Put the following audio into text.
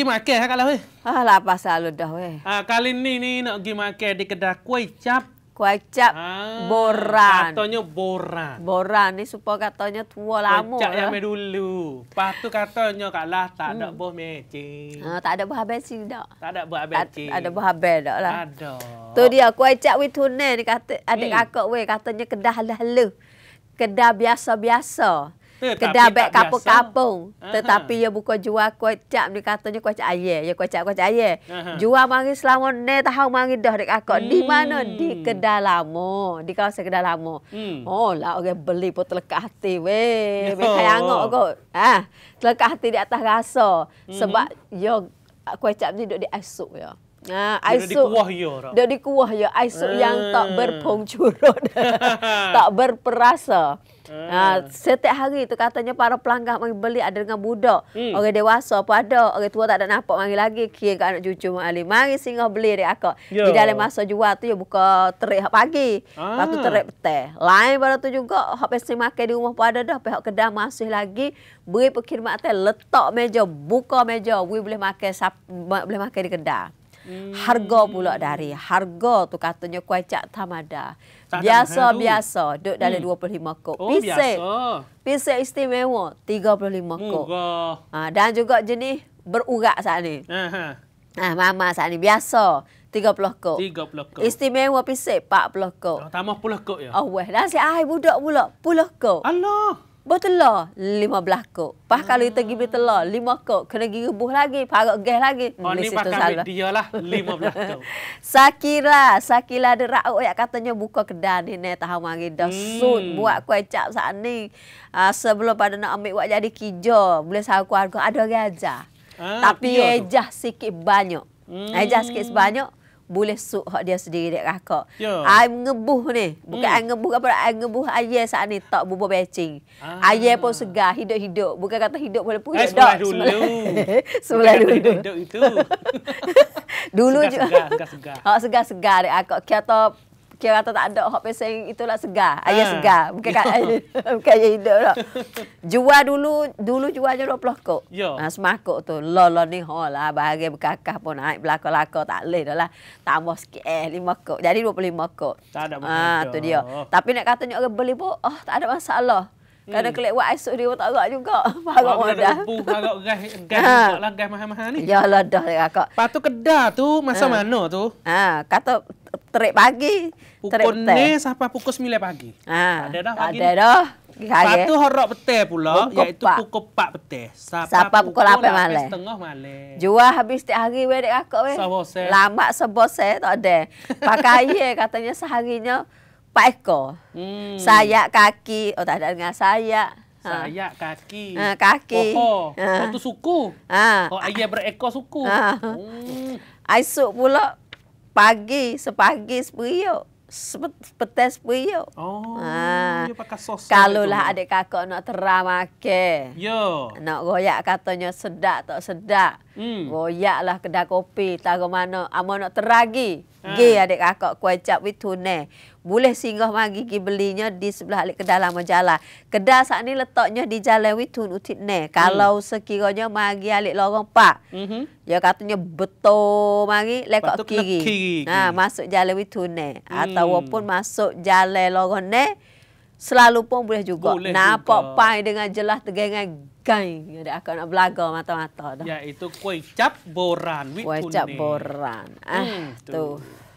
pergi makan ha kalau weh. Ah lah pasal dah weh. Ah kali ni ni nak pergi makan di kedai kuih cap. Kuih cap ah, boran. Katanya boran. Boran ni supaya katanya tua lama. Kuih cap ya. yang eh. dulu. Patu katanya kalah tak ada hmm. buah Ah, tak ada buah besi tak? Tak ada buah besi. Tak ada buah habis tak lah. Ada. Tu dia kuih cap weh tunai ni kata adik hmm. akak weh katanya kedah lalu. Kedah biasa-biasa kedai bek kapung-kapung. Tetapi ia buka jual kuah cap ni katanya kuah cap ayah. Ya kuah cap kuah cap ayah. Jual mari selama ni tahu mari dah dek akak. Di hmm. mana? Di kedai lama. Di kawasan kedai lama. Hmm. Oh lah orang beli pun terlekat hati. Weh, oh. kaya angok kot. Ha? Terlekat hati di atas rasa. Hmm. Sebab hmm. yo kuah cap ni duduk di asuk ya. Ha, dia dah dikuah ya tak? Dia dikuah ya. Air sup yang tak ah. berpungcurut. tak berperasa. Hmm. Ha, setiap hari tu katanya para pelanggan mari beli ada dengan budak. Hmm. Orang dewasa pun ada. Orang tua tak ada nampak mari lagi. Kira ke anak cucu Mak Ali. Mari singgah beli dari akak. Di dalam masa jual tu ya buka terik pagi. Ah. Lepas tu terik petai. Lain pada tu juga. Hak pesan makan di rumah pun ada dah. Pihak kedai masih lagi. Beri perkhidmatan. Letak meja. Buka meja. We boleh makan, boleh makan di kedai. Hmm. Harga pula dari. Harga tu katanya kuai cak tamada. Biasa-biasa duk dari hmm. 25 kok. Oh, pisik. biasa. Pisik istimewa 35 kok. Ha, dan juga jenis berurat saat ni. Ha, mama saat ni biasa. 30 kok. 30 kok. Istimewa pisik 40 kok. Oh, tambah 10 kok ya. Oh, weh. Dan si ayah budak pula 10 kok. Allah bertelur lima kok. Pas kalau kita pergi bertelur lima kok, kena pergi rebuh lagi, parut gas lagi. Oh ni pakai dia lah lima belakuk. Sakila, Sakila ada rakuk yang katanya buka kedai ni ni tahu mari. Dah hmm. buat kuai cap saat ni. Ah, sebelum pada nak ambil buat jadi kijo, boleh saya keluarga ada gajah. Ah, Tapi ejah sikit banyak. Hmm. Ejah sikit sebanyak boleh suk hak dia sendiri dekat kakak. Ya. Ai ngebuh ni. Bukan ai hmm. ngebuh apa ai ngebuh ayah saat ni tak bubuh becing. Ayah pun segar hidup-hidup. Bukan kata hidup boleh pun eh, hidup. Dulu. Sebelah dulu. Sebelah dulu. itu. dulu juga. Segar-segar. Hak segar-segar dekat kakak. Kiatop kira kata tak ada hot pesen itulah segar. Air hmm. segar. Bukan kat ayah Bukan air hidup lah. jual dulu, dulu jual je 20 kok. Ya. Ha, semakuk tu. Lolo ni ho lah. Bahagia berkakah pun naik belakang-belakang. Tak boleh dah lah. Tambah sikit eh. 5 kok. Jadi 25 kok. Tak ada ah, masalah. Ha, tu dia. Oh. Tapi nak katanya orang beli pun, oh tak ada masalah. Kerana hmm. kelewat esok dia pun tak agak juga. Harap modal. Kalau ada gas, gas ha. mahal-mahal ni. Ya lah dah, kakak. Lepas tu kedai tu, masa ha. mana tu? Ha. Kata terik pagi. Pukul ni sampai pukul sembilan pagi. Ha. Ada dah pagi. Ada dah. Satu horok petih pula iaitu pukul 4 petih. Sapa pukul 8 malam. Setengah malam. Jual habis setiap hari we dek akak we. Sabose. Lama sebose tak ada. Pakai katanya seharinya 4 ekor. Hmm. Sayak kaki, oh tak ada dengan sayak. Ha. Sayak kaki. Ha, kaki. Oh, ha. suku. Ha. Oh, ayah berekor suku. Ha. Hmm. Aisuk pula pagi sepagi sepuyo petes sepuyuk. Oh, ha. dia pakai sos. Kalau lah adik kakak nak teramake Yo. Nak goyak katanya sedak tak sedak. Hmm. lah kedai kopi tak mana. Amo nak teragi. Ha. Gi adik kakak cap itu ne. Boleh singgah mari gi belinya di sebelah alik kedai lama jalan. Kedai saat ni letaknya di jalan Witun Utit ne. Hmm. Kalau hmm. sekiranya mari alik lorong pak. mm Ya katanya betul mari lekak kiri. Ha, masuk jalan Witun ne. Hmm. Ataupun masuk jalan lorong ne. Selalu pun boleh juga. Boleh Nampak pai dengan jelas tegangan kain. Ya dak aku nak belaga mata-mata dah. Ya itu kuih cap boran. Kuih cap boran. Ah, hmm, tu. tu.